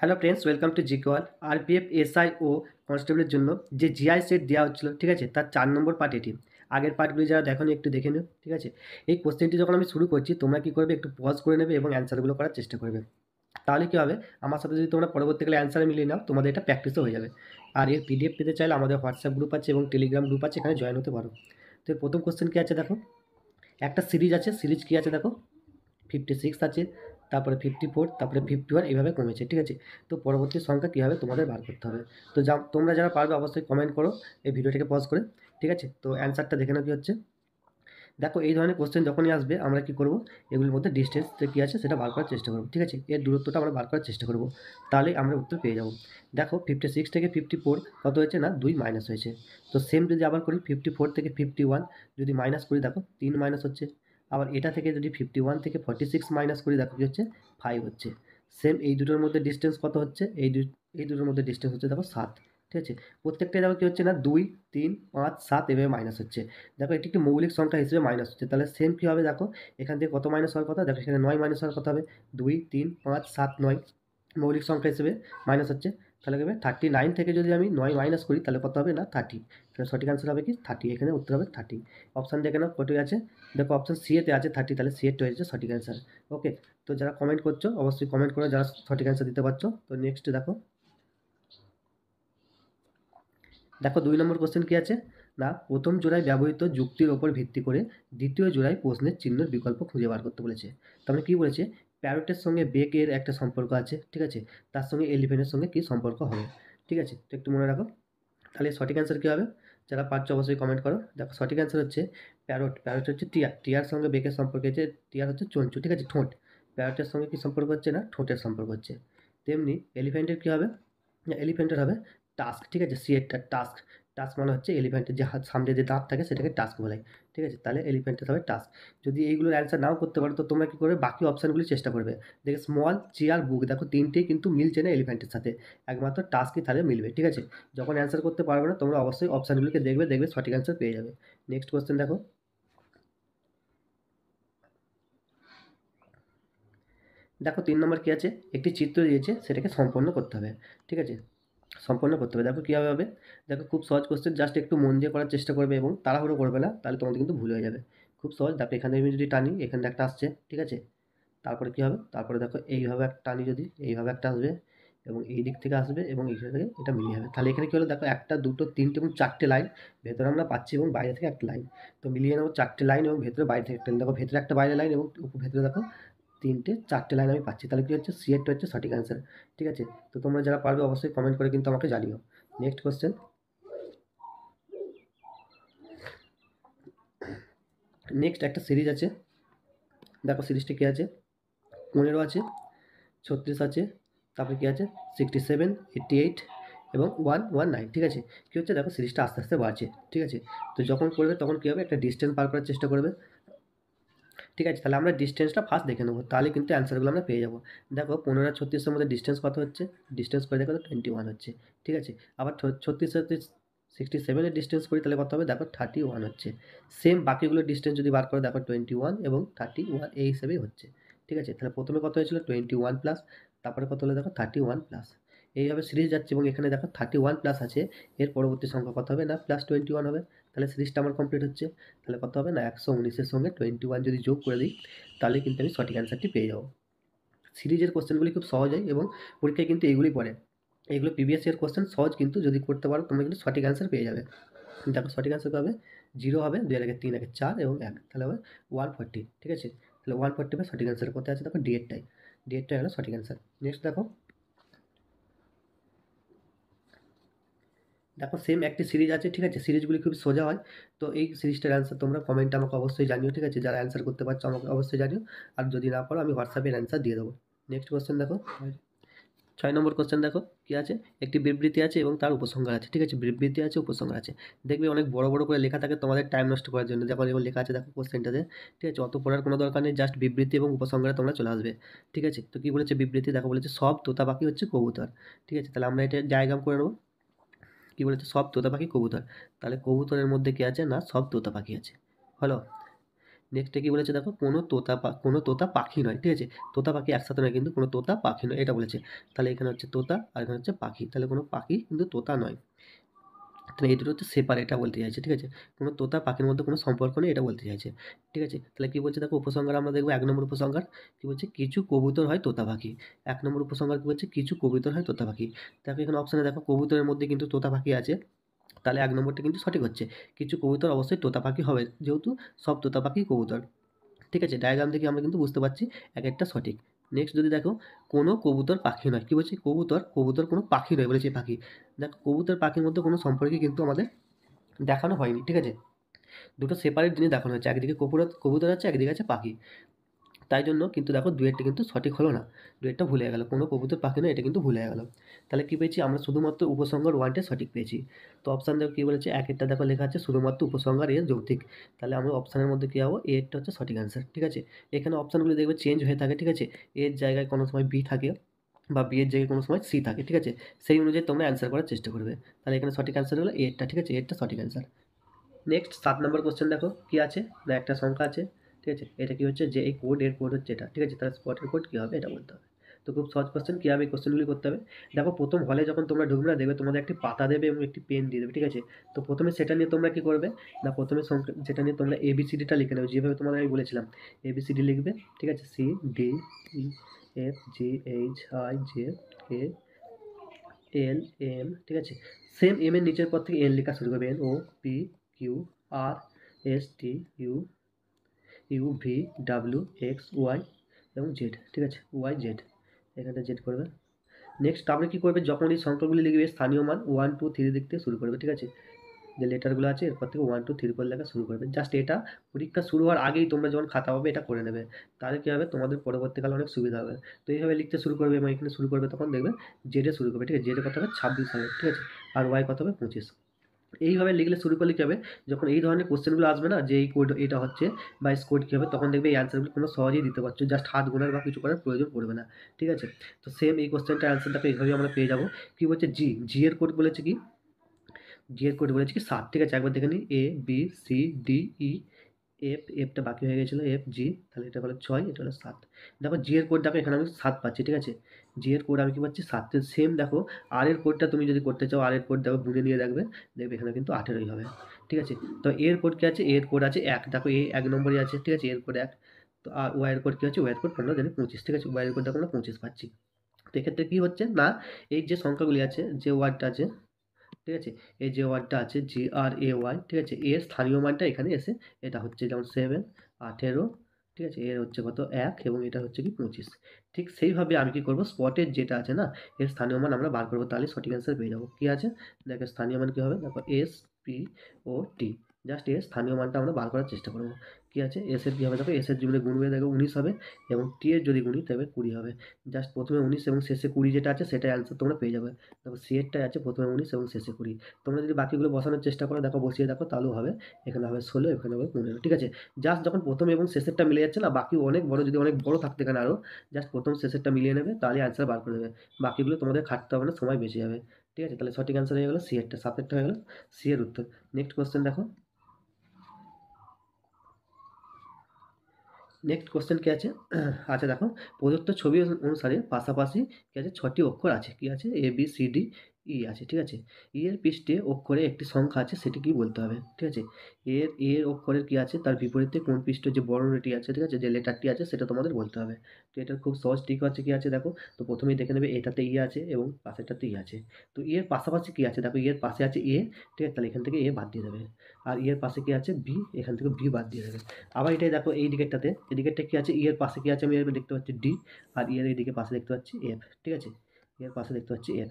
hello friends welcome to জিকোয়াল S SI ও কনস্টেবলের জন্য যে জিআই সেট দেওয়া হচ্ছিল ঠিক আছে তার চার নম্বর পার্ট এটি আগের পার্টগুলি যারা দেখো একটু দেখে নিও ঠিক আছে এই কোশ্চেনটি যখন আমি শুরু করছি তোমরা কী করবে একটু পজ করে নেবে এবং অ্যান্সারগুলো করার চেষ্টা করবে তাহলে কী হবে আমার সাথে যদি তোমরা পরবর্তীকালে অ্যান্সার মিলিয়ে নাও তোমাদের এটা প্র্যাকটিসও হয়ে যাবে আর এর পিডিএফ পেতে চাইলে আমাদের হোয়াটসঅ্যাপ গ্রুপ আছে এবং টেলিগ্রাম গ্রুপ আছে এখানে জয়েন হতে পারো তো প্রথম কোশ্চেন কী আছে দেখো একটা সিরিজ আছে সিরিজ কী আছে দেখো ফিফটি সিক্স আছে তারপরে ফিফটি ফোর তারপরে ফিফটি ওয়ান এইভাবে কমেছে ঠিক আছে তো পরবর্তী সংখ্যা কীভাবে তোমাদের বার করতে হবে তো যা তোমরা যারা পারবে অবশ্যই কমেন্ট করো এই ভিডিওটাকে পজ করে ঠিক আছে তো অ্যান্সারটা দেখে নাও কী হচ্ছে দেখো এই ধরনের কোশ্চেন যখনই আসবে আমরা কি করব এগুলির মধ্যে ডিস্টেন্স কী আছে সেটা বার করার চেষ্টা করব ঠিক আছে এর দূরত্বটা আমরা বার করার চেষ্টা করব তাহলেই আমরা উত্তর পেয়ে যাব দেখো ফিফটি সিক্স থেকে ফিফটি ফোর কত হয়েছে না দুই মাইনাস হয়েছে তো সেম যদি আবার করি ফিফটি ফোর থেকে ফিফটি ওয়ান যদি মাইনাস করি দেখো তিন মাইনাস হচ্ছে আবার এটা থেকে যদি ফিফটি ওয়ান থেকে ফর্টি সিক্স মাইনাস করি দেখো কী হচ্ছে ফাইভ হচ্ছে সেম এই দুটোর মধ্যে ডিস্টেন্স কত হচ্ছে এই এই দুটোর মধ্যে ডিস্টেন্স হচ্ছে দেখো সাত ঠিক আছে প্রত্যেকটা দেখো কী হচ্ছে না দুই তিন পাঁচ সাত এভাবে মাইনাস হচ্ছে দেখো এটি একটি মৌলিক সংখ্যা হিসেবে মাইনাস হচ্ছে তাহলে সেম কী হবে দেখো এখান থেকে কত মাইনাস হওয়ার কথা দেখো এখানে নয় মাইনাস হওয়ার কথা হবে দুই তিন পাঁচ সাত নয় মৌলিক সংখ্যা হিসেবে মাইনাস হচ্ছে তাহলে কেবে থার্টি নাইন থেকে যদি আমি নয় মাইনাস করি তাহলে কত হবে না থার্টি তাহলে সঠিক আনসার হবে কি থার্টি এখানে উত্তর হবে থার্টি অপশান দেখে না কটি আছে দেখো অপশান সি এতে আছে থার্টি তাহলে সি এট হয়েছে সঠিক অ্যান্সার ওকে তো যারা কমেন্ট করছো অবশ্যই কমেন্ট করে যারা সঠিক অ্যান্সার দিতে পারছো তো নেক্সট দেখো দেখো দুই নম্বর কোশ্চেন কী আছে না প্রথম জোড়ায় ব্যবহৃত যুক্তির ওপর ভিত্তি করে দ্বিতীয় জোড়ায় প্রশ্নের চিহ্নের বিকল্প খুঁজে বার করতে বলেছে তাহলে কি বলেছে প্যারোটের সঙ্গে বেকের একটা সম্পর্ক আছে ঠিক আছে তার সঙ্গে এলিভেনের সঙ্গে কী সম্পর্ক হবে ঠিক আছে তো একটু মনে রাখো তাহলে সঠিক অ্যান্সার কী হবে যারা পারছো অবশ্যই কমেন্ট করো দেখো সঠিক অ্যান্সার হচ্ছে প্যারোট প্যারোট হচ্ছে টিয়ার টিয়ার সঙ্গে বেকের সম্পর্ক হচ্ছে টিয়ার হচ্ছে চঞ্চু ঠিক আছে ঠোঁট প্যারোটের সঙ্গে কী সম্পর্ক হচ্ছে না ঠোঁটের সম্পর্ক হচ্ছে তেমনি এলিফ্যান্টের কী হবে এলিফেন্টের হবে টাস্ক ঠিক আছে সিএটটা টাস্ক টাস্ক মানে হচ্ছে এলিফ্যান্টের যে হাত সামনে যে দাঁত থাকে সেটাকে টাস্ক বলে ঠিক আছে তাহলে এলিফ্যান্টের হবে টাস্ক যদি এইগুলোর অ্যান্সার নাও করতে পারো তো তোমরা কী করবে বাকি অপশানগুলি চেষ্টা করবে দেখে স্মল চেয়ার বুক দেখো তিনটেই কিন্তু মিলছে না এলিফ্যান্টের সাথে একমাত্র টাস্কই তাহলে মিলবে ঠিক আছে যখন অ্যান্সার করতে পারবে না তোমরা অবশ্যই অপশানগুলিকে দেখবে দেখবে সঠিক অ্যান্সার পেয়ে যাবে নেক্সট কোয়েশ্চেন দেখো দেখো তিন নম্বর কী আছে একটি চিত্র দিয়েছে সেটাকে সম্পন্ন করতে হবে ঠিক আছে সম্পন্ন করতে হবে দেখো কীভাবে হবে দেখো খুব সহজ কোশ্চেন জাস্ট একটু মন দিয়ে করার চেষ্টা করবে এবং তাড়াহুড়ো করবে না তাহলে তোমাদের কিন্তু ভুল হয়ে যাবে খুব সহজ দেখো এখানে আমি যদি টানি এখানে একটা আসছে ঠিক আছে তারপরে কী হবে তারপরে দেখো এইভাবে একটা টানি যদি এইভাবে একটা আসবে এবং এই দিক থেকে আসবে এবং এইখান থেকে এটা মিলিয়ে যাবে তাহলে এখানে কী হলো দেখো একটা দুটো তিনটে এবং চারটে লাইন ভেতরে আমরা পাচ্ছি এবং বাইরে থেকে একটা লাইন তো মিলিয়ে নেবো চারটে লাইন এবং ভেতরে বাইরে থেকে একটা দেখো ভেতরে একটা বাইরে লাইন এবং ভেতরে দেখো তিনটে চারটে লাইন আমি পাচ্ছি তাহলে কী হচ্ছে সিএডটা হচ্ছে সঠিক অ্যান্সার ঠিক আছে তো তোমরা যারা পারবে অবশ্যই কমেন্ট করে কিন্তু আমাকে জানিও নেক্সট কোয়েশ্চেন নেক্সট একটা সিরিজ আছে দেখো সিরিজটা কী আছে পনেরো আছে ছত্রিশ আছে তারপরে কী আছে সিক্সটি সেভেন এইট্টি এইট এবং ওয়ান ওয়ান নাইন ঠিক আছে কী হচ্ছে দেখো সিরিজটা আস্তে আস্তে বাড়ছে ঠিক আছে তো যখন করবে তখন কী হবে একটা ডিস্টেন্স পার করার চেষ্টা করবে ঠিক আছে তাহলে আমরা ডিস্টেন্সটা ফার্স্ট দেখে নেবো তাহলে কিন্তু অ্যান্সারগুলো আমরা পেয়ে যাবো দেখো পনেরো ছত্রিশের মধ্যে ডিস্টেন্স কত হচ্ছে ডিস্টেন্স করে দেখো টোয়েন্টি ওয়ান হচ্ছে ঠিক আছে আবার ছত্রিশ সিক্সটি সেভেনের ডিস্টেন্স করি তাহলে কত হবে দেখো থার্টি ওয়ান হচ্ছে সেম বাকিগুলো ডিস্টেন্স যদি বার করে দেখো টোয়েন্টি ওয়ান এবং থার্টি ওয়ান এই হিসেবেই হচ্ছে ঠিক আছে তাহলে প্রথমে কত হয়েছিল টোয়েন্টি ওয়ান প্লাস তারপরে কত হলো দেখো থার্টি ওয়ান প্লাস এইভাবে সিরিজ যাচ্ছে এবং এখানে দেখো থার্টি ওয়ান প্লাস আছে এর পরবর্তী সংখ্যা কত হবে না প্লাস টোয়েন্টি ওয়ান হবে তাহলে সিরিজটা আমার কমপ্লিট হচ্ছে তাহলে কত হবে না একশো উনিশের সঙ্গে টোয়েন্টি ওয়ান যদি যোগ করে দিই তাহলে কিন্তু আমি সঠিক অ্যান্সারটি পেয়ে যাবো সিরিজের কোশ্চেনগুলি খুব সহজ হয় এবং পরীক্ষায় কিন্তু এগুলি পড়ে এগুলো প্রিভিয়াস ইয়ার কোশ্চেন সহজ কিন্তু যদি করতে পারো তোমরা কিন্তু সঠিক অ্যান্সার পেয়ে যাবে দেখো সঠিক অ্যান্সার হবে জিরো হবে দুই আগে তিন আগে চার এবং এক তাহলে হবে ওয়ান ফর্টি ঠিক আছে তাহলে ওয়ান ফর্টি ফাইভ সঠিক অ্যান্সার কোথায় আছে দেখো ডিএটটাই ডিএটটাই হলো সঠিক অ্যান্সার নেক্সট দেখো দেখো সেম একটি সিরিজ আছে ঠিক আছে সিরিজগুলি খুব সোজা হয় তো এই সিরিজটার অ্যান্সার তোমরা কমেন্টে আমাকে অবশ্যই জানিও ঠিক আছে যারা অ্যান্সার করতে পারছো আমাকে অবশ্যই জানিও আর যদি না পারো আমি হোয়াটসঅ্যাপে অ্যান্সার দিয়ে দেবো নেক্সট কোয়েশ্চেন দেখো ছয় নম্বর কোশ্চেন দেখো কি আছে একটি বিবৃতি আছে এবং তার উপসংহার আছে ঠিক আছে বিবৃতি আছে উপসংহার আছে দেখবে অনেক বড় বড় করে লেখা থাকে তোমাদের টাইম নষ্ট করার জন্য দেখো এগুলো লেখা আছে দেখো কোশ্চেনটাতে ঠিক আছে অত পড়ার কোনো দরকার নেই জাস্ট বিবৃতি এবং উপসংহারে তোমরা চলে আসবে ঠিক আছে তো কী বলেছে বিবৃতি দেখো বলেছে সব তোতা বাকি হচ্ছে কবুতর ঠিক আছে তাহলে আমরা এটা জায়গাম করে নেবো কি বলেছে সব তোতা পাখি কবুতর তাহলে কবুতরের মধ্যে কী আছে না সব তোতা পাখি আছে হলো নেক্সটে কী বলেছে দেখো কোনো তোতা কোনো তোতা পাখি নয় ঠিক আছে তোতা পাখি একসাথে নয় কিন্তু কোনো তোতা পাখি নয় এটা বলেছে তাহলে এখানে হচ্ছে তোতা আর এখানে হচ্ছে পাখি তাহলে কোনো পাখি কিন্তু তোতা নয় তাহলে এই দুটো হচ্ছে সেপার এটা বলতে চাইছে ঠিক আছে কোনো তোতা পাখির মধ্যে কোনো সম্পর্ক নেই এটা বলতে চাইছে ঠিক আছে তাহলে কী বলছে দেখো উপসংহার আমরা দেখবো এক নম্বর উপসংহার কী বলছে কিছু কবুতর হয় তোতা পাখি এক নম্বর উপসংহার কী বলছে কিছু কবুতর হয় তোতা পাখি দেখো এখানে অপশানে দেখো কবুতরের মধ্যে কিন্তু তোতা পাখি আছে তাহলে এক নম্বরটা কিন্তু সঠিক হচ্ছে কিছু কবুতর অবশ্যই তোতা পাখি হবে যেহেতু সব তোতা পাখি কবুতর ঠিক আছে ডায়াগ্রাম থেকে আমরা কিন্তু বুঝতে পারছি এক একটা সঠিক নেক্সট যদি দেখো কোনো কবুতর পাখি নয় কী বলছি কবুতর কবুতর কোনো পাখি নয় বলেছে পাখি দেখো কবুতর পাখির মধ্যে কোনো সম্পর্কে কিন্তু আমাদের দেখানো হয়নি ঠিক আছে দুটো সেপারেট জিনিস দেখানো হয়েছে একদিকে কবুতর কবুতর আছে একদিকে আছে পাখি তাই জন্য কিন্তু দেখো দুয়েরটা কিন্তু সঠিক হলো না দুয়েরটা ভুলে গেল কোনো কবুতর পাখি না এটা কিন্তু ভুলে গেল তাহলে কী পেয়েছি আমরা শুধুমাত্র উপসংহার ওয়ানটা সঠিক পেয়েছি তো অপশান দেখো কী বলেছে এক একটা দেখো লেখা আছে শুধুমাত্র উপসংহার এর যৌতিক তাহলে আমরা অপশানের মধ্যে কী হবো এরটা হচ্ছে সঠিক অ্যান্সার ঠিক আছে এখানে অপশানগুলো দেখবে চেঞ্জ হয়ে থাকে ঠিক আছে এর জায়গায় কোনো সময় বি থাকে বা বিয়ের জায়গায় কোনো সময় সি থাকে ঠিক আছে সেই অনুযায়ী তোমরা অ্যান্সার করার চেষ্টা করবে তাহলে এখানে সঠিক অ্যান্সার হলো এরটা ঠিক আছে এরটা সঠিক অ্যান্সার নেক্সট সাত নম্বর কোশ্চেন দেখো কী আছে না একটা সংখ্যা আছে ঠিক আছে এটা কি হচ্ছে যে এই কোড এর কোড হচ্ছে এটা ঠিক আছে তাহলে স্পটের কোড কী হবে এটা বলতে হবে তো খুব সহজ কোশ্চেন কীভাবে এই কোশ্চেনগুলি করতে হবে দেখো প্রথম হলে যখন তোমরা ঢুকবে না দেখবে তোমাদের একটি পাতা দেবে এবং একটি পেন দিয়ে দেবে ঠিক আছে তো প্রথমে সেটা নিয়ে তোমরা কী করবে না প্রথমে সেটা নিয়ে তোমরা এবিসিডিটা লিখে নেবে যেভাবে তোমাদের আমি বলেছিলাম এবিসিডি লিখবে ঠিক আছে C D E F G H I J K L M ঠিক আছে সেম এম এর নিচের পর থেকে এন লেখা শুরু করবে N O P Q R S T U U V W X Y এবং জেড ঠিক আছে ওয়াই জেড এখানটা জেড করবে নেক্সট তারপরে কী করবে যখন এই সংখ্যাগুলি লিখবে স্থানীয় মান ওয়ান টু থ্রি দেখতে শুরু করবে ঠিক আছে যে লেটারগুলো আছে এরপর থেকে ওয়ান টু থ্রি ফোর লেখা শুরু করবে জাস্ট এটা পরীক্ষা শুরু হওয়ার আগেই তোমরা যখন খাতা পাবে এটা করে নেবে তাহলে কী হবে তোমাদের পরবর্তীকালে অনেক সুবিধা হবে তো এইভাবে লিখতে শুরু করবে এবং এখানে শুরু করবে তখন দেখবে জেডে শুরু করবে ঠিক আছে জেডে কত হবে ছাব্বিশ হবে ঠিক আছে আর ওয়াই কত হবে পঁচিশ এইভাবে লিখলে শুরু করলে কী হবে যখন এই ধরনের কোশ্চেনগুলো আসবে না যে এই কোড এটা হচ্ছে বা এই কোড কী হবে তখন দেখবে এই অ্যান্সারগুলো কোনো সহজেই দিতে পারছো জাস্ট হাত গোনার বা কিছু করার প্রয়োজন পড়বে না ঠিক আছে তো সেম এই কোশ্চেনটা অ্যান্সারটাকে এইভাবে আমরা পেয়ে যাবো কী বলছে জি জি এর কোড বলেছে কি জি এর কোড বলেছে কি সাত ঠিক আছে একবার দেখে নিই A B C D E F এফটা বাকি হয়ে গেছিলো এফ জি তাহলে এটা হলো ছয় এটা হলো সাত দেখো জি এর কোড দেখো এখানে আমি সাত পাচ্ছি ঠিক আছে জি এর কোড আমি কী পাচ্ছি সাতের সেম দেখো আর এর কোডটা তুমি যদি করতে চাও আর এর কোড দেখো গুনে নিয়ে দেখবে দেখবে এখানে কিন্তু আঠেরোই হবে ঠিক আছে তো এর কোড কী আছে এর কোড আছে এক দেখো এ এক নম্বরই আছে ঠিক আছে এর কোড এক তো আর ওয়াইয়ের কোড কী আছে ওয়ার কোড পনেরো দেখে পঁচিশ ঠিক আছে ওয়াইয়ের কোড দেখো আমরা পঁচিশ পাচ্ছি তো এক্ষেত্রে কী হচ্ছে না এই যে সংখ্যাগুলি আছে যে ওয়ার্ডটা আছে ঠিক আছে এই যে ওয়ার্ডটা আছে জি আর এ ওয়াই ঠিক আছে এর স্থানীয় মানটা এখানে এসে এটা হচ্ছে যেমন সেভেন আঠেরো ঠিক আছে এর হচ্ছে কত এক এবং এটা হচ্ছে কি পঁচিশ ঠিক সেইভাবে আমি কি করব স্পটের যেটা আছে না এর স্থানীয় মান আমরা বার করবো তাহলে সঠিক অ্যান্সার পেয়ে যাবো কী আছে দেখো স্থানীয় মান কী হবে দেখো S P O T just এর স্থানীয় মানটা আমরা বার করার চেষ্টা করবো কী আছে এসের কী হবে দেখো এসের যেগুলো গুণ হয়ে দেখো উনিশ হবে এবং টি এর যদি গুণি তবে কুড়ি হবে জাস্ট প্রথমে উনিশ এবং শেষে কুড়ি যেটা আছে সেটাই অ্যান্সার তোমরা পেয়ে যাবে দেখো সি আছে প্রথমে উনিশ এবং শেষে কুড়ি তোমরা যদি বাকিগুলো বসানোর চেষ্টা করো দেখো বসিয়ে দেখো তাহলেও হবে এখানে হবে ষোলো এখানে হবে পনেরো ঠিক আছে জাস্ট যখন প্রথম এবং শেষেরটা মিলে যাচ্ছে না বাকি অনেক বড় যদি অনেক বড় থাকতে কেন আরও জাস্ট প্রথম শেষেরটা মিলিয়ে নেবে তাহলে অ্যান্সার বার করে দেবে বাকিগুলো তোমাদের খাটতে হবে না সময় বেশি যাবে ঠিক আছে তাহলে সঠিক অ্যান্সার হয়ে গেলো সি এরটা সাতেরটা হয়ে গেলো সি এর উত্তর নেক্সট কোয়েশ্চেন দেখো নেক্সট কোশ্চেন কী আছে আচ্ছা দেখো প্রদত্ত ছবি অনুসারে পাশাপাশি কী আছে ছটি অক্ষর আছে কী আছে A B C D E আছে ঠিক আছে ই e এর পৃষ্ঠে অক্ষরে একটি সংখ্যা আছে সেটি কি বলতে হবে ঠিক আছে এর এর অক্ষরের কি আছে তার বিপরীতে কোন পৃষ্ঠে যে বর্ণটি আছে ঠিক আছে যে লেটারটি আছে সেটা তোমাদের বলতে হবে তো এটা খুব সহজ ঠিক আছে কি আছে দেখো তো প্রথমেই দেখে নেবে এটাতে ই e আছে এবং পাশেটাতে ই e আছে তো ই এর পাশাপাশি কি আছে দেখো এর পাশে আছে এ ঠিক আছে তাহলে এখান থেকে এ বাদ দিয়ে দেবে আর ইয়ের পাশে কি আছে বি এখান থেকে বি বাদ দিয়ে দেবে আবার এটাই দেখো এই দিকেরটাতে এই দিকেরটা কি আছে ইয়ের পাশে কি আছে আমি দেখতে পাচ্ছি ডি আর ইয়ের দিকে পাশে দেখতে পাচ্ছি এফ ঠিক আছে এর পাশে দেখতে পাচ্ছি এফ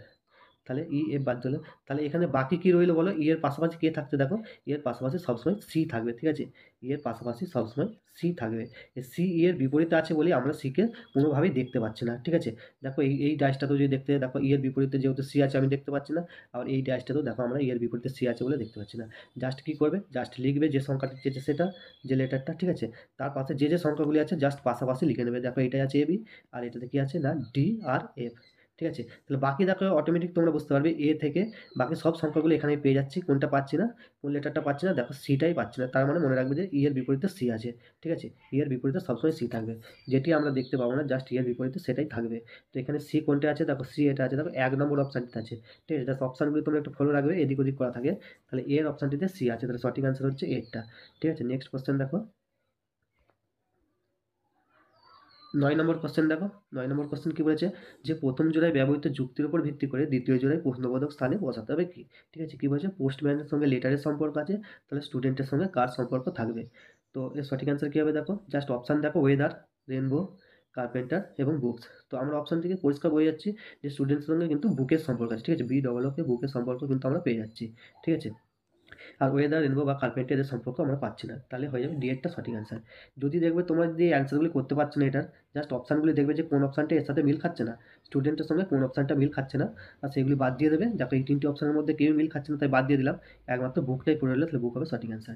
তাহলে ই e, এফ বাদ চলে তাহলে এখানে বাকি কী রইলো বলো ই e এর পাশাপাশি কে থাকছে দেখো ই e এর পাশাপাশি সবসময় সি থাকবে ঠিক আছে ই এর পাশাপাশি সবসময় সি থাকবে সি ই এর বিপরীতে আছে বলে আমরা সিকে কোনোভাবেই দেখতে পাচ্ছি না ঠিক আছে দেখো এই এই ড্যাশটাতেও যদি দেখতে দেখো ই এর বিপরীতে যেহেতু সি আছে আমি দেখতে পাচ্ছি না আর এই ড্যাশটাতেও দেখো আমরা ইয়ের বিপরীতে সি আছে বলে দেখতে পাচ্ছি না জাস্ট কী করবে জাস্ট লিখবে যে সংখ্যাটা চেয়েছে সেটা যে লেটারটা ঠিক আছে তার পাশে যে যে সংখ্যাগুলি আছে জাস্ট পাশাপাশি লিখে নেবে দেখো এটাই আছে এবি আর এটাতে কী আছে না ডি আর এফ ঠিক আছে তাহলে বাকি দেখো অটোমেটিক তোমরা বুঝতে পারবে এ থেকে বাকি সব সংখ্যাগুলো এখানে পেয়ে যাচ্ছি কোনটা পাচ্ছি না কোন লেটারটা পাচ্ছি না দেখো সিটাই পাচ্ছি না তার মানে মনে রাখবে যে ই e এর বিপরীতে সি আছে ঠিক আছে ই e এর বিপরীতে সবসময় সি থাকবে যেটি আমরা দেখতে পাবো না জাস্ট ই e এর বিপরীতে সেটাই থাকবে তো এখানে সি কোনটা আছে দেখো সি এটা আছে দেখো এক নম্বর অপশানটিতে আছে ঠিক আছে জাস্ট অপশানগুলি তোমরা একটু ফলো রাখবে এদিক ওদিক করা থাকে তাহলে এর অপশানটিতে সি আছে তাহলে সঠিক অ্যান্সার হচ্ছে এরটা ঠিক আছে নেক্সট কোশ্চেন দেখো নয় নম্বর কোশ্চেন দেখো নয় নম্বর কোশ্চেন কী বলেছে যে প্রথম জোড়ায় ব্যবহৃত যুক্তির উপর ভিত্তি করে দ্বিতীয় জোড়ায় প্রশ্নবোধক স্থানে বসাতে হবে কি ঠিক আছে কী বলছে পোস্টম্যানের সঙ্গে লেটারের সম্পর্ক আছে তাহলে স্টুডেন্টের সঙ্গে কার সম্পর্ক থাকবে তো এর সঠিক অ্যান্সার কী হবে দেখো জাস্ট অপশান দেখো ওয়েদার রেনবো কার্পেন্টার এবং বুকস তো আমরা অপশান থেকে পরিষ্কার বয়ে যাচ্ছি যে স্টুডেন্টের সঙ্গে কিন্তু বুকের সম্পর্ক আছে ঠিক আছে বি ডবল ওকে বুকের সম্পর্ক কিন্তু আমরা পেয়ে যাচ্ছি ঠিক আছে আর ওয়েদার রেনবো বা কার্পেন্টার সম্পর্ক আমরা পাচ্ছি না তাহলে হয়ে যাবে ডিএডটা সঠিক অ্যান্সার যদি দেখবে তোমার যদি অ্যান্সারগুলি করতে পারছো না এটার জাস্ট অপশানগুলি দেখবে যে কোন অপশানটা এর সাথে মিল খাচ্ছে না স্টুডেন্টের সঙ্গে কোন অপশানটা মিল খাচ্ছে না আর সেগুলি বাদ দিয়ে দেবে দেখো এই তিনটি অপশানের মধ্যে কেউ মিল খাচ্ছে না তাই বাদ দিয়ে দিলাম একমাত্র বুকটাই পড়ে রইলো তাহলে বুক হবে সঠিক অ্যান্সার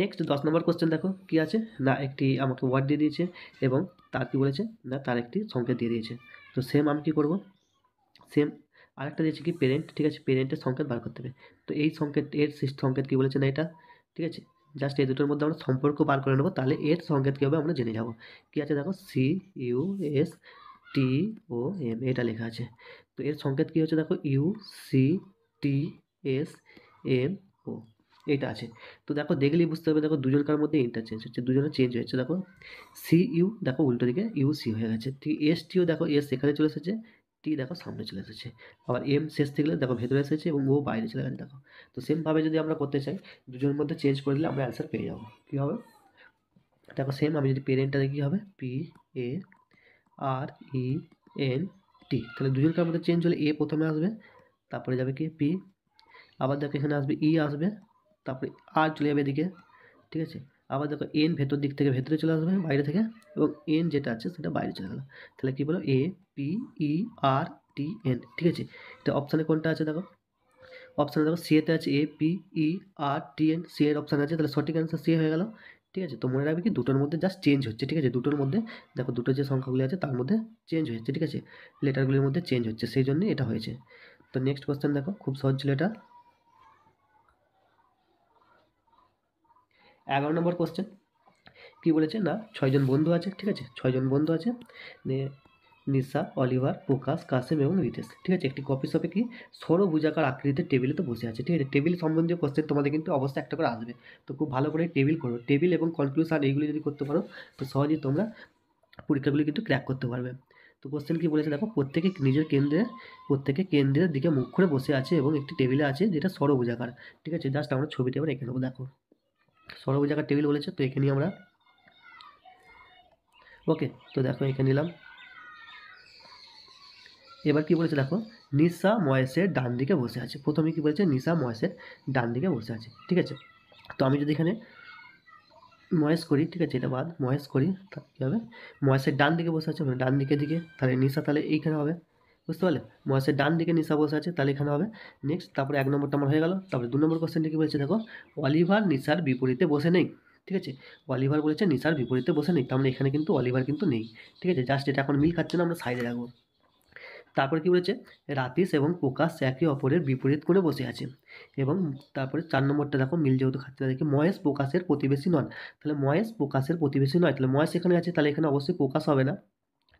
নেক্সট দশ নম্বর কোশ্চেন দেখো কী আছে না একটি আমাকে ওয়ার্ড দিয়ে দিয়েছে এবং তার কী বলেছে না তার একটি সংকেত দিয়ে দিয়েছে তো সেম আমি কী করবো সেম আরেকটা দিয়েছে কি পেরেন্ট ঠিক আছে পেরেন্টের সংকেত বার করতে হবে তো এই সংকেত এর সংকেত কী বলেছে না এটা ঠিক আছে জাস্ট এই দুটোর মধ্যে আমরা সম্পর্ক বার করে নেবো তাহলে এর সংকেত কী হবে আমরা জেনে যাবো কী আছে দেখো C U S T O M এটা লেখা আছে তো এর সংকেত কী হচ্ছে দেখো U C T S M O এটা আছে তো দেখো দেখলেই বুঝতে হবে দেখো দুজনকার মধ্যে ইন্টারচেঞ্জ হচ্ছে দুজনে চেঞ্জ হয়েছে দেখো সি ইউ দেখো উল্টো দিকে ইউ সি হয়ে গেছে ঠিক এস টিও দেখো এস এখানে চলে এসেছে দিকে দাও সামনে চলে যাচ্ছে আবার एम सेसতে গেলে দেখো ভেতর এসেছে এবং ও বাইরে চলে গেল দেখো তো সেম ভাবে যদি আমরা করতে চাই দুজনের মধ্যে চেঞ্জ করে দিলে আমরা आंसर পেয়ে যাব কি হবে তাহলে सेम আমি যদি पेरेंटারে কি হবে P A R E N T তাহলে দুজনের কা মধ্যে चेंज হলে ए প্রথমে আসবে তারপরে যাবে কি पी আবার দেখো এখানে আসবে ई e আসবে তারপরে आर চলে আসবে এদিকে ঠিক আছে আবার দেখো एन ভেতর দিক থেকে ভেতরে चला আসবে বাইরে থেকে এবং एन যেটা আছে সেটা বাইরে চলে গেল তাহলে কি বলো ए P E R T N ঠিক আছে তো অপশানে কোনটা আছে দেখো অপশানে দেখো সিএতে আছে A P E R T N C এর অপশান আছে তাহলে সঠিক অ্যান্সার সি হয়ে গেল ঠিক আছে তো মনে রাখবে কি দুটোর মধ্যে জাস্ট চেঞ্জ হচ্ছে ঠিক আছে দুটোর মধ্যে দেখো দুটো যে সংখ্যাগুলি আছে তার মধ্যে চেঞ্জ হয়েছে ঠিক আছে লেটারগুলির মধ্যে চেঞ্জ হচ্ছে সেই জন্যই এটা হয়েছে তো নেক্সট কোয়েশ্চেন দেখো খুব সহজ ছিল এটা এগারো নম্বর কোশ্চেন কী বলেছে না ছয়জন বন্ধু আছে ঠিক আছে ছয়জন বন্ধু আছে নিশা অলিভার প্রকাশ কাসেম এবং রিতেশ ঠিক আছে একটি কপি শপে কি ষোড়ভুজাকার আকৃতিতে টেবিলে তো বসে আছে ঠিক আছে টেবিল সম্বন্ধীয় কোশ্চেন তোমাদের কিন্তু অবশ্যই একটা করে আসবে তো খুব ভালো করে টেবিল করো টেবিল এবং কনক্লুশন এইগুলি যদি করতে পারো তো সহজেই তোমরা পরীক্ষাগুলি কিন্তু ক্র্যাক করতে পারবে তো কোশ্চেন কি বলেছে দেখো প্রত্যেকে নিজের কেন্দ্রে প্রত্যেকে কেন্দ্রের দিকে মুখ করে বসে আছে এবং একটি টেবিলে আছে যেটা ষড়ভুজাকার ঠিক আছে জাস্ট আমরা ছবিটি আমরা এখানে দেখো ষড়ভুজাকার টেবিল বলেছে তো এখানে আমরা ওকে তো দেখো এখানে নিলাম এবার কি বলেছে দেখো নিশা ময়েসের ডান দিকে বসে আছে প্রথমে কি বলেছে নিশা ময়েসের ডান দিকে বসে আছে ঠিক আছে তো আমি যদি এখানে ময়েস করি ঠিক আছে এটা বাদ ময়েস করি কী হবে ময়েসের ডান দিকে বসে আছে মানে ডান দিকে দিকে তাহলে নিশা তাহলে এইখানে হবে বুঝতে পারলে মহেশের ডান দিকে নিশা বসে আছে তাহলে এখানে হবে নেক্সট তারপরে এক নম্বরটা আমার হয়ে গেল তারপরে দু নম্বর কোশ্চেনটি কী বলেছে দেখো অলিভার নিশার বিপরীতে বসে নেই ঠিক আছে অলিভার বলেছে নিশার বিপরীতে বসে নেই তার মানে এখানে কিন্তু অলিভার কিন্তু নেই ঠিক আছে জাস্ট এটা এখন মিল খাচ্ছে না আমরা সাইডে রাখবো তারপরে কি বলেছে রাতিস এবং প্রকাশ একে অপরের বিপরীত করে বসে আছে এবং তারপরে চার নম্বরটা দেখো মিল যেহেতু খাচ্ছে দেখি মহেশ প্রকাশের প্রতিবেশী নন তাহলে মহেশ প্রকাশের প্রতিবেশী নয় তাহলে মহেশ এখানে আছে তাহলে এখানে অবশ্যই প্রকাশ হবে না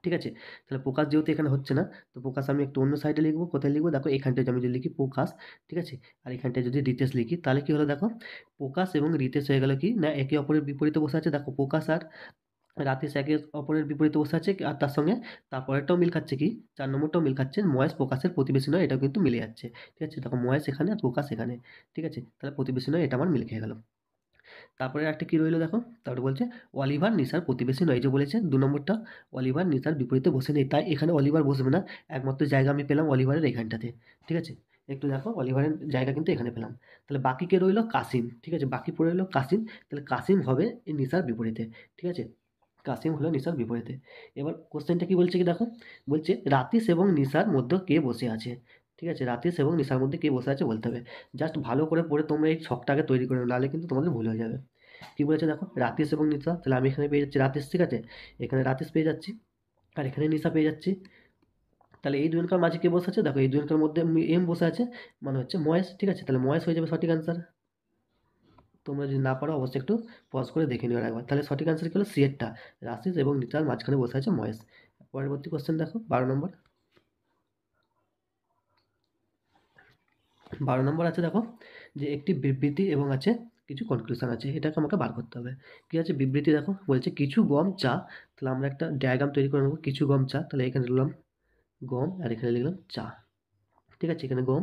ঠিক আছে তাহলে প্রকাশ যেহেতু এখানে হচ্ছে না তো প্রকাশ আমি একটু অন্য সাইডে লিখবো কোথায় লিখবো দেখো এখানটায় আমি যদি লিখি প্রকাশ ঠিক আছে আর এখানটায় যদি রিতেশ লিখি তাহলে কী হলো দেখো প্রকাশ এবং রিতেশ হয়ে গেল কি না একে অপরের বিপরীতে বসে আছে দেখো প্রকাশ আর রাতে একে অপরের বিপরীত বসে আছে আর তার সঙ্গে তারপরেরটাও মিল খাচ্ছে কি চার নম্বরটাও মিল খাচ্ছে মহেশ প্রকাশের প্রতিবেশী নয় এটাও কিন্তু মিলে যাচ্ছে ঠিক আছে দেখো মহেশ এখানে আর প্রকাশ এখানে ঠিক আছে তাহলে প্রতিবেশী নয় এটা আমার মিল খেয়ে গেল তারপরে একটা কী রইলো দেখো তারপরে বলছে অলিভার নিসার প্রতিবেশী নয় যে বলেছে দু নম্বরটা অলিভার নিসার বিপরীতে বসে নেই তাই এখানে অলিভার বসবে না একমাত্র জায়গা আমি পেলাম অলিভারের এখানটাতে ঠিক আছে একটু দেখো অলিভারের জায়গা কিন্তু এখানে পেলাম তাহলে বাকি কে রইলো কাসিম ঠিক আছে বাকি পড়ে রইলো কাসিম তাহলে কাসিম হবে এই নিসার বিপরীতে ঠিক আছে কাসিম হলো নিশার বিপরীতে এবার কোশ্চেনটা কী বলছে কি দেখো বলছে রাতিস এবং নিশার মধ্যে কে বসে আছে ঠিক আছে রাতিস এবং নিশার মধ্যে কে বসে আছে বলতে হবে জাস্ট ভালো করে পড়ে তোমরা এই ছকটাকে তৈরি করে নাহলে কিন্তু তোমাদের ভুল হয়ে যাবে কী বলেছে দেখো রাতিস এবং নিশা তাহলে আমি এখানে পেয়ে যাচ্ছি রাতিস ঠিক আছে এখানে রাতিস পেয়ে যাচ্ছি আর এখানে নিশা পেয়ে যাচ্ছি তাহলে এই দুজনকার মাঝে কে বসে আছে দেখো এই দুজনকার মধ্যে এম বসে আছে মানে হচ্ছে ময়েস ঠিক আছে তাহলে ময়েস হয়ে যাবে সঠিক অ্যান্সার তোমরা যদি না পারো অবশ্যই একটু পজ করে দেখে নিও একবার তাহলে সঠিক আনসার কি হলো সিয়েটটা রাশিস এবং নিতার মাঝখানে বসে আছে মহেশ পরবর্তী কোশ্চেন দেখো বারো নম্বর বারো নম্বর আছে দেখো যে একটি বিবৃতি এবং আছে কিছু কনক্লুশন আছে এটাকে আমাকে বার করতে হবে কী আছে বিবৃতি দেখো বলছে কিছু গম চা তাহলে আমরা একটা ডায়াগ্রাম তৈরি করে নেবো কিছু গম চা তাহলে এখানে লিখলাম গম আর এখানে লিখলাম চা ঠিক আছে এখানে গম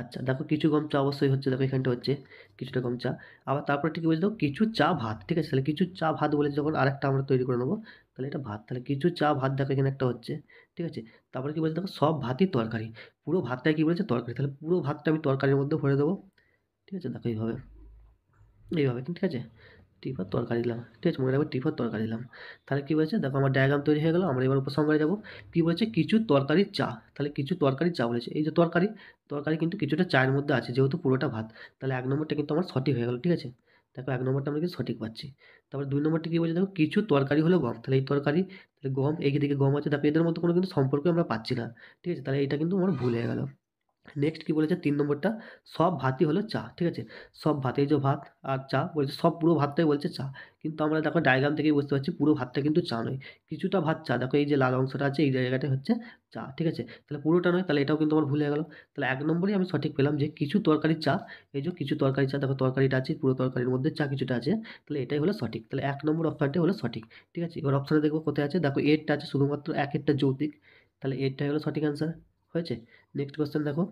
আচ্ছা দেখো কিছু গম চা অবশ্যই হচ্ছে দেখো এখানটা হচ্ছে কিছুটা গম চা আবার তারপরে ঠিক বলছো কিছু চা ভাত ঠিক আছে তাহলে কিছু চা ভাত বলে যখন আরেকটা আমরা তৈরি করে নেবো তাহলে এটা ভাত তাহলে কিছু চা ভাত দেখো এখানে একটা হচ্ছে ঠিক আছে তারপরে কী বলছে দেখো সব ভাতই তরকারি পুরো ভাতটা কী বলেছে তরকারি তাহলে পুরো ভাতটা আমি তরকারির মধ্যে ভরে দেবো ঠিক আছে দেখো এইভাবে এইভাবে ঠিক আছে টিফার তরকারি দিলাম ঠিক আছে মনে রাখবে টিফার তরকারি দিলাম তাহলে কী বলেছে দেখো আমার ডায়াগ্রাম তৈরি হয়ে গেলো আমরা এবার উপসংহারে যাবো কী বলেছে কিছু তরকারি চা তাহলে কিছু তরকারি চা বলেছে এই যে তরকারি তরকারি কিন্তু কিছুটা চায়ের মধ্যে আছে যেহেতু পুরোটা ভাত তাহলে এক নম্বরটা কিন্তু আমার সঠিক হয়ে গেলো ঠিক আছে দেখো এক নম্বরটা আমরা কিন্তু সঠিক পাচ্ছি তারপর দুই নম্বরটা কী বলছে দেখো কিছু তরকারি হলো গম তাহলে এই তরকারি তাহলে গম এইদিকে গম আছে তারপর এদের মধ্যে কোনো কিন্তু সম্পর্ক আমরা পাচ্ছি না ঠিক আছে তাহলে এটা কিন্তু আমার ভুল হয়ে গেলো নেক্সট কি বলেছে তিন নম্বরটা সব ভাতই হলো চা ঠিক আছে সব ভাতেই যে ভাত আর চা বলছে সব পুরো ভাতটাই বলছে চা কিন্তু আমরা দেখো ডায়গ্রাম থেকেই বুঝতে পারছি পুরো ভাতটা কিন্তু চা নয় কিছুটা ভাত চা দেখো এই যে লাল অংশটা আছে এই জায়গাটা হচ্ছে চা ঠিক আছে তাহলে পুরোটা নয় তাহলে এটাও কিন্তু আমার ভুলে গেলো তাহলে এক নম্বরেই আমি সঠিক পেলাম যে কিছু তরকারি চা এই যে কিছু তরকারি চা দেখো তরকারিটা আছে পুরো তরকারির মধ্যে চা কিছুটা আছে তাহলে এটাই হলো সঠিক তাহলে এক নম্বর অপশানটাই হলো সঠিক ঠিক আছে এবার অপশানে দেখবো কোথায় আছে দেখো এরটা আছে শুধুমাত্র এক একটা যৌতিক তাহলে এরটাই হলো সঠিক অ্যান্সার হয়েছে নেক্সট কোয়েশ্চেন দেখো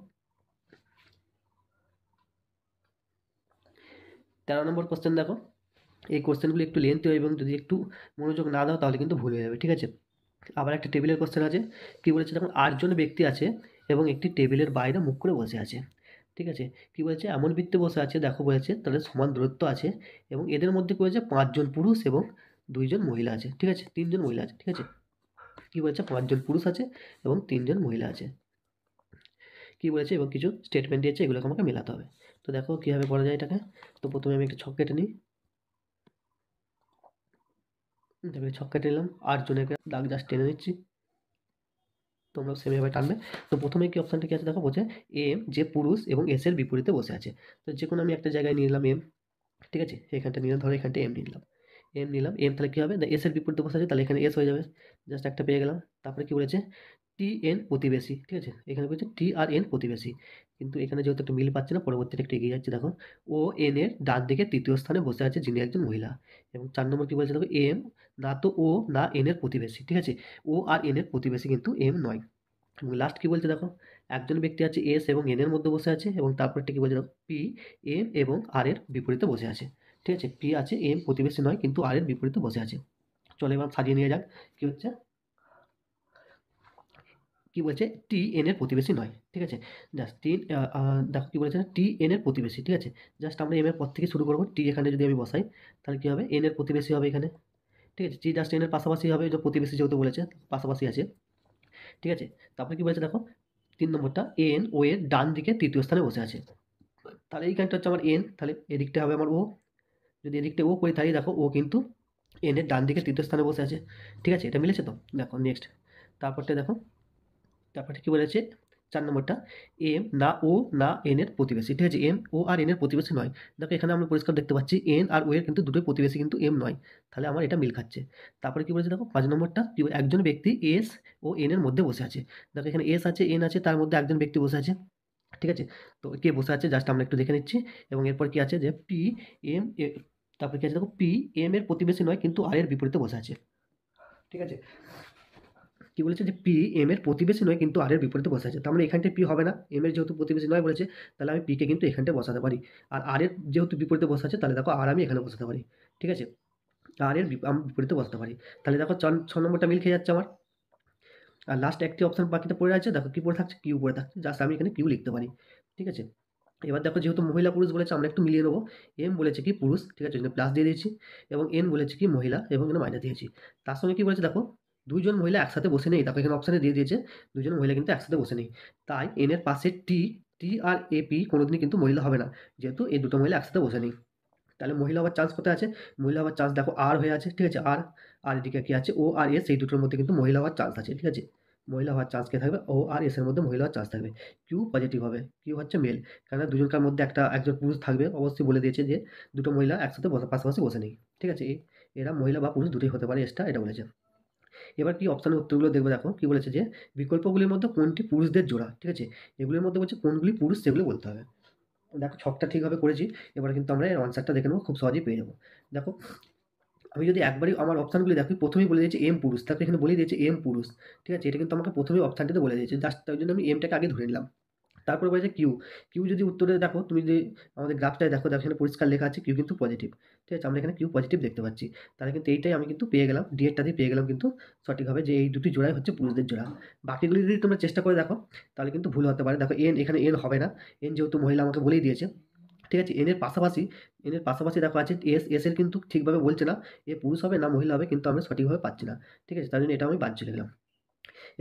তেরো নম্বর কোশ্চেন দেখো এই কোশ্চেনগুলি একটু লেন্থ হয় এবং যদি একটু মনোযোগ না দাও তাহলে কিন্তু ভুল হয়ে যাবে ঠিক আছে আবার একটা টেবিলের কোশ্চেন আছে কী বলেছে যখন আটজন ব্যক্তি আছে এবং একটি টেবিলের বাইরে মুখ করে বসে আছে ঠিক আছে কী বলেছে এমন বৃত্তে বসে আছে দেখো বলেছে তাদের সমান দূরত্ব আছে এবং এদের মধ্যে কী বলেছে পাঁচজন পুরুষ এবং দুইজন মহিলা আছে ঠিক আছে তিনজন মহিলা আছে ঠিক আছে কী বলেছে পাঁচজন পুরুষ আছে এবং তিনজন মহিলা আছে কী বলেছে এবং কিছু স্টেটমেন্ট দিয়েছে এগুলোকে আমাকে মেলাতে হবে তো দেখো কীভাবে করা যায় এটাকে তো প্রথমে আমি একটা ছক কেটে নিই তারপরে ছক কেটে নিলাম আটজনেরকে দাগ জাস্ট টেনে নিচ্ছি তোমরা সেভাবে টানবে তো প্রথমে কি অপশানটা কী আছে দেখো বলছে এম যে পুরুষ এবং এস এর বিপরীতে বসে আছে তো যে কোনো আমি একটা জায়গায় নিলাম এম ঠিক আছে এখানটা নিলাম ধরো এখানটা এম নিলাম এম নিলাম এম তাহলে কী হবে এস এর বিপরীতে বসে আছে তাহলে এখানে এস হয়ে যাবে জাস্ট একটা পেয়ে গেলাম তারপরে কী বলেছে টি এন প্রতিবেশী ঠিক আছে এখানে বলছে টি আর এন প্রতিবেশী কিন্তু এখানে যেহেতু একটা মিল পাচ্ছে না পরবর্তীতে একটু এগিয়ে যাচ্ছে দেখো ও এন এর ডান দিকে তৃতীয় স্থানে বসে আছে যিনি একজন মহিলা এবং চার নম্বর কী বলছে দেখো এম না তো ও না এন এর প্রতিবেশী ঠিক আছে ও আর এন এর প্রতিবেশী কিন্তু এম নয় এবং লাস্ট কী বলছে দেখো একজন ব্যক্তি আছে এস এবং এন এর মধ্যে বসে আছে এবং তারপরটা কী বলছে দেখো পি এম এবং আর এর বিপরীতে বসে আছে ঠিক আছে পি আছে এম প্রতিবেশী নয় কিন্তু আর এর বিপরীতে বসে আছে চলে এবার সাজিয়ে নিয়ে যাক কী হচ্ছে কি বলছে টি এন এর প্রতিবেশী নয় ঠিক আছে জাস্ট টি দেখো কী বলেছে টি এন এর প্রতিবেশী ঠিক আছে জাস্ট আমরা এম এর পর থেকে শুরু করবো টি এখানে যদি আমি বসাই তাহলে কী হবে এন এর প্রতিবেশী হবে এখানে ঠিক আছে টি জাস্ট এন এর পাশাপাশি হবে যে প্রতিবেশী যেহেতু বলেছে পাশাপাশি আছে ঠিক আছে তারপরে কী বলেছে দেখো তিন নম্বরটা এন ও এর ডান দিকে তৃতীয় স্থানে বসে আছে তাহলে এইখানটা হচ্ছে আমার এন তাহলে এদিকটা হবে আমার ও যদি এদিকটা ও করি তাহলে দেখো ও কিন্তু এন এর ডান দিকে তৃতীয় স্থানে বসে আছে ঠিক আছে এটা মিলেছে তো দেখো নেক্সট তারপরটা দেখো তারপরে কী বলেছে চার নম্বরটা এম না ও না এন এর প্রতিবেশী ঠিক আছে এম ও আর এন এর প্রতিবেশী নয় দেখো এখানে আমরা পরিষ্কার দেখতে পাচ্ছি এন আর ও এর কিন্তু দুটোই প্রতিবেশী কিন্তু এম নয় তাহলে আমার এটা মিল খাচ্ছে তারপরে কী বলেছে দেখো পাঁচ নম্বরটা একজন ব্যক্তি এস ও এন এর মধ্যে বসে আছে দেখো এখানে এস আছে এন আছে তার মধ্যে একজন ব্যক্তি বসে আছে ঠিক আছে তো কে বসে আছে জাস্ট আমরা একটু দেখে নিচ্ছি এবং এরপর কি আছে যে পি এম এ তারপর কি আছে দেখো পি এম এর প্রতিবেশী নয় কিন্তু আর এর বিপরীতে বসে আছে ঠিক আছে কি বলেছে যে পি এম এর প্রতিবেশী নয় কিন্তু আর এর বিপরীতে বসে আছে তার মানে এখানটায় পি হবে না এম এর যেহেতু প্রতিবেশী নয় বলেছে তাহলে আমি পিকে কিন্তু এখানটা বসাতে পারি আর আর এর যেহেতু বিপরীতে বসে আছে তাহলে দেখো আর আমি এখানে বসাতে পারি ঠিক আছে আর এর আমি বিপরীতে বসাতে পারি তাহলে দেখো ছ নম্বরটা মিল খেয়ে যাচ্ছে আমার আর লাস্ট একটি অপশান বাকিতে পড়ে আছে দেখো কী পড়ে থাকছে কিউ পড়ে থাকছে জাস্ট আমি এখানে কিউ লিখতে পারি ঠিক আছে এবার দেখো যেহেতু মহিলা পুরুষ বলেছে আমরা একটু মিলিয়ে নেবো এম বলেছে কি পুরুষ ঠিক আছে প্লাস দিয়ে দিয়েছি এবং এন বলেছে কি মহিলা এবং এখানে মাইনাস দিয়েছি তার সঙ্গে কী বলেছে দেখো দুইজন মহিলা একসাথে বসে নেই তাকে এখানে অপশানে দিয়ে দিয়েছে দুজন মহিলা কিন্তু একসাথে বসে নেই তাই এনের পাশে টি টি আর এ পি কোনোদিনই কিন্তু মহিলা হবে না যেহেতু এই দুটো মহিলা একসাথে বসে নেই তাহলে মহিলা হওয়ার চান্স কোথায় আছে মহিলা হওয়ার চান্স দেখো আর হয়ে আছে ঠিক আছে আর আর এদিকে কী আছে ও আর এস এই দুটোর মধ্যে কিন্তু মহিলা হওয়ার চান্স আছে ঠিক আছে মহিলা হওয়ার চান্স কে থাকবে ও আর এসের মধ্যে মহিলা হওয়ার চান্স থাকবে কিউ পজিটিভ হবে কিউ হচ্ছে মেল কেননা দুজনকার মধ্যে একটা একজন পুরুষ থাকবে অবশ্যই বলে দিয়েছে যে দুটো মহিলা একসাথে পাশাপাশি বসে নেই ঠিক আছে এরা মহিলা বা পুরুষ দুটোই হতে পারে এক্সট্রা এটা বলেছে এবার কি অপশানের উত্তরগুলো দেখবো দেখো কি বলেছে যে বিকল্পগুলির মধ্যে কোনটি পুরুষদের জোড়া ঠিক আছে এগুলির মধ্যে বলছে কোনগুলি পুরুষ সেগুলো বলতে হবে দেখো ছকটা ঠিকভাবে করেছি এবার কিন্তু আমরা এর আনসারটা দেখে নেবো খুব সহজেই পেয়ে যাবো দেখো আমি যদি একবারই আমার অপশানগুলি দেখি প্রথমেই বলে দিয়েছি এম পুরুষ তারপরে এখানে বলে দিয়েছে এম পুরুষ ঠিক আছে এটা কিন্তু আমাকে প্রথমেই অপশানটিতে বলে দিয়েছে জাস্ট তাই জন্য আমি এমটাকে আগে ধরে নিলাম তারপরে বলেছে কিউ কিউ যদি উত্তরে দেখো তুমি যদি আমাদের গ্রাফটায় দেখো দেখো এখানে পরিষ্কার লেখা আছে কিউ কিন্তু পজিটিভ ঠিক আছে আমরা এখানে কিউ পজিটিভ দেখতে পাচ্ছি তাহলে কিন্তু এইটাই আমি কিন্তু পেয়ে গেলাম ডিএডটা দিয়ে পেয়ে গেলাম কিন্তু সঠিকভাবে যে এই দুটি জোড়াই হচ্ছে পুরুষদের জোড়া বাকিগুলি যদি তোমরা চেষ্টা করে দেখো তাহলে কিন্তু ভুল হতে পারে দেখো এন এখানে এন হবে না এন যেহেতু মহিলা আমাকে বলেই দিয়েছে ঠিক আছে এনের পাশাপাশি এনের পাশাপাশি দেখো আছে এস এস এর কিন্তু ঠিকভাবে বলছে না এ পুরুষ হবে না মহিলা হবে কিন্তু আমরা সঠিকভাবে পাচ্ছি না ঠিক আছে তার জন্য এটা আমি বাদ চলে গেলাম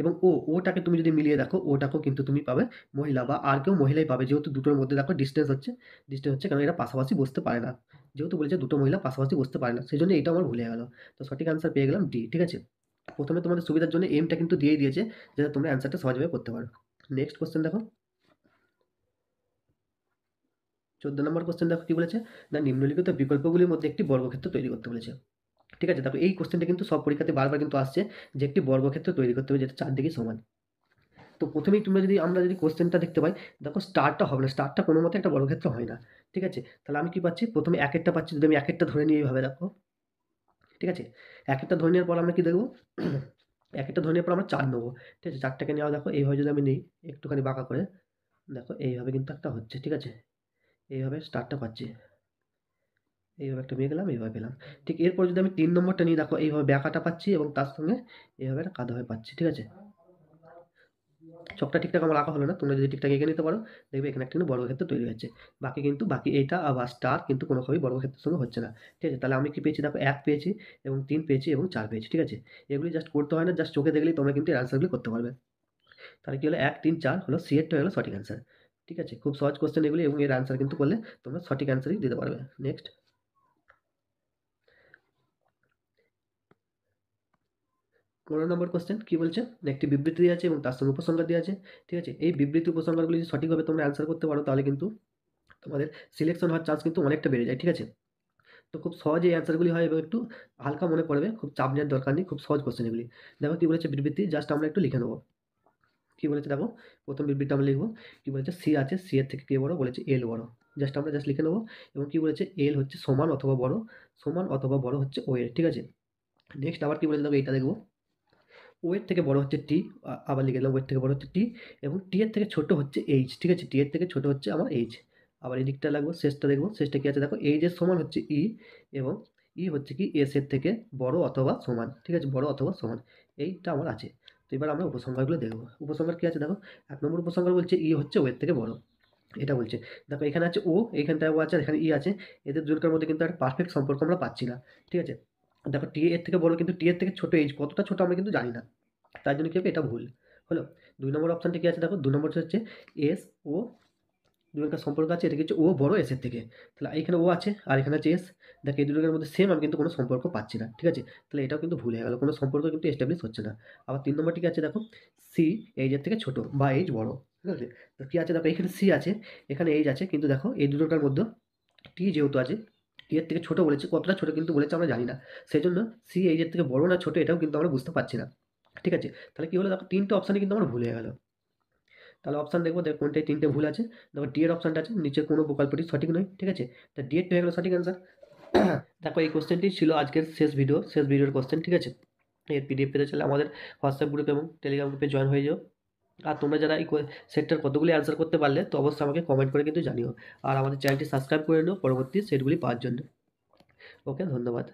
এবং ও ওটাকে তুমি যদি মিলিয়ে দেখো ওটাকেও কিন্তু তুমি পাবে মহিলা বা আর কেউ মহিলাই পাবে যেহেতু দুটোর মধ্যে দেখো ডিস্টেন্স হচ্ছে ডিস্টেন্স হচ্ছে কারণ এরা পাশাপাশি বসতে পারে না যেহেতু বলেছে দুটো মহিলা পাশাপাশি বসতে পারে না সেই জন্য এটা আমার ভুলে গেল তো সঠিক আনসার পেয়ে গেলাম ডি ঠিক আছে প্রথমে তোমাদের সুবিধার জন্য এমটা কিন্তু দিয়েই দিয়েছে যাতে তোমরা অ্যান্সারটা সহজভাবে করতে পারো নেক্সট কোশ্চেন দেখো চোদ্দ নম্বর কোশ্চেন দেখো কী বলেছে না নিম্নলিখিত বিকল্পগুলির মধ্যে একটি বর্গক্ষেত্র তৈরি করতে বলেছে ঠিক আছে দেখো এই কোশ্চেনটা কিন্তু সব পরীক্ষাতে বারবার কিন্তু আসছে যে একটি বর্গক্ষেত্র তৈরি করতে হবে যেটা চারদিকে সমান তো প্রথমেই তোমরা যদি আমরা যদি কোশ্চেনটা দেখতে পাই দেখো স্টারটা হবে না স্টারটা কোনো মতে একটা বর্গক্ষেত্র হয় না ঠিক আছে তাহলে আমি কী পাচ্ছি প্রথমে এক একটা পাচ্ছি যদি আমি এক একটা ধরে নিই এইভাবে দেখো ঠিক আছে এক একটা ধরে নেওয়ার পর আমরা কী দেখবো এক একটা ধরে নেওয়ার পর আমরা চার নেবো ঠিক আছে চারটাকে নেওয়া দেখো এইভাবে যদি আমি নিই একটুখানি বাঁকা করে দেখো এইভাবে কিন্তু একটা হচ্ছে ঠিক আছে এইভাবে স্টারটা পাচ্ছি এইভাবে একটা মেয়ে গেলাম এইভাবে পেলাম ঠিক এরপর যদি আমি তিন নম্বরটা নিয়ে দেখো এইভাবে ব্যাকাটা পাচ্ছি এবং তার সঙ্গে এইভাবে একটা কাদা হয়ে পাচ্ছি ঠিক আছে চকটা ঠিকঠাক আমার আঁকা হলো না তোমরা যদি ঠিকঠাক এঁকে নিতে পারো দেখবে এখানে একটা কিন্তু বর্গক্ষেত্র তৈরি হয়েছে বাকি কিন্তু বাকি এইটা আবার স্টার কিন্তু কোনোভাবেই বর্গক্ষেত্রের সঙ্গে হচ্ছে না ঠিক আছে তাহলে আমি কি পেয়েছি দেখো এক পেয়েছি এবং তিন পেয়েছি এবং চার পেয়েছি ঠিক আছে এগুলি জাস্ট করতে হয় না জাস্ট চোখে দেখলেই তোমরা কিন্তু অ্যান্সারগুলি করতে পারবে তাহলে কি হলো এক তিন চার হলো সিএটটা হলো সঠিক অ্যান্সার ঠিক আছে খুব সহজ কোশ্চেন এগুলি এবং এর অ্যান্সার কিন্তু করলে তোমরা সঠিক অ্যান্সারই দিতে পারবে নেক্সট পনেরো নম্বর কোশ্চেন কী বলছে একটি বিবৃতি দিয়ে আছে এবং তার সঙ্গে উপসংহার দিয়ে আছে ঠিক আছে এই বিবৃতি উপসংহারগুলি যদি সঠিকভাবে তোমরা অ্যান্সার করতে পারো তাহলে কিন্তু তোমাদের সিলেকশন হওয়ার চান্স কিন্তু অনেকটা বেড়ে যায় ঠিক আছে তো খুব সহজ এই অ্যান্সারগুলি হয় এবং একটু হালকা মনে পড়বে খুব চাপ নেওয়ার দরকার নেই খুব সহজ কোশ্চেন এগুলি দেখো কী বলেছে বিবৃতি জাস্ট আমরা একটু লিখে নেবো কী বলেছে দেখো প্রথম বিবৃতি আমরা লিখবো কী বলেছে সি আছে সি এর থেকে কে বড় বলেছে এল বড় জাস্ট আমরা জাস্ট লিখে নেবো এবং কী বলেছে এল হচ্ছে সমান অথবা বড় সমান অথবা বড় হচ্ছে ও এল ঠিক আছে নেক্সট আবার কী বলেছে দেখো এইটা দেখবো ওয়ের থেকে বড় হচ্ছে টি আবার লিখে দিলাম ওয়ের থেকে বড় হচ্ছে টি এবং টি এর থেকে ছোট হচ্ছে এইচ ঠিক আছে টি এর থেকে ছোট হচ্ছে আমার এইচ আবার এই দিকটা লাগবো শেষটা দেখবো শেষটা কী আছে দেখো এইচ এর সমান হচ্ছে ই এবং ই হচ্ছে কি এস এর থেকে বড় অথবা সমান ঠিক আছে বড় অথবা সমান এইটা আমার আছে তো এবার আমরা উপসংহারগুলো দেখবো উপসংহার কি আছে দেখো এক নম্বর উপসংহার বলছে ই হচ্ছে ওয়ের থেকে বড় এটা বলছে দেখো এখানে আছে ও ও আছে এখানে ই আছে এদের দুটোর মধ্যে কিন্তু একটা পারফেক্ট সম্পর্ক আমরা পাচ্ছি না ঠিক আছে দেখো টি এর থেকে বড় কিন্তু টি এর থেকে ছোটো এইচ কতটা ছোটো আমরা কিন্তু জানি না তার জন্য কী হবে এটা ভুল হলো দুই নম্বর অপশানটি কী আছে দেখো দুই নম্বর হচ্ছে এস ও দুজনকার সম্পর্ক আছে এটা কিছু ও বড় এসের থেকে তাহলে এইখানে ও আছে আর এখানে আছে এস দেখো এই দুটোর মধ্যে সেম আমি কিন্তু কোনো সম্পর্ক পাচ্ছি না ঠিক আছে তাহলে এটাও কিন্তু ভুল হয়ে গেল কোনো সম্পর্ক কিন্তু এস্টাবলিশ হচ্ছে না আবার তিন নম্বরটি আছে দেখো সি এইজের থেকে ছোটো বা এইজ বড় ঠিক আছে তো কী আছে দেখো এখানে সি আছে এখানে এইজ আছে কিন্তু দেখো এই দুটোটার মধ্যে টি যেহেতু আছে ডি এর থেকে ছোটো বলেছে কতটা ছোটো কিন্তু বলেছে আমরা জানি না সেই জন্য সি এইচ এর থেকে বড় না ছোটো এটাও কিন্তু আমরা বুঝতে পারছি না ঠিক আছে তাহলে কী হলো দেখো তিনটে অপশানে কিন্তু আমার ভুল হয়ে গেলো তাহলে অপশান দেখবো দেখো কোনটাই তিনটে ভুল আছে দেখো ডি এর অপশানটা আছে নিচে কোনো প্রকল্পটি সঠিক নয় ঠিক আছে তা ডি হয়ে গেলো সঠিক অ্যান্সার দেখো এই কোশ্চেনটি ছিল আজকের শেষ ভিডিও শেষ ভিডিওর কোশ্চেন ঠিক আছে এর পিডিএফ পেতে চলে আমাদের হোয়াটসঅ্যাপ গ্রুপ এবং টেলিগ্রাম গ্রুপে জয়েন হয়ে যাও আর তোমরা যারা এই সেটটার কতগুলি অ্যান্সার করতে পারলে তো অবশ্যই আমাকে কমেন্ট করে কিন্তু জানিও আর আমাদের চ্যানেলটি সাবস্ক্রাইব করে নিও পরবর্তী সেটগুলি পাওয়ার জন্য ওকে ধন্যবাদ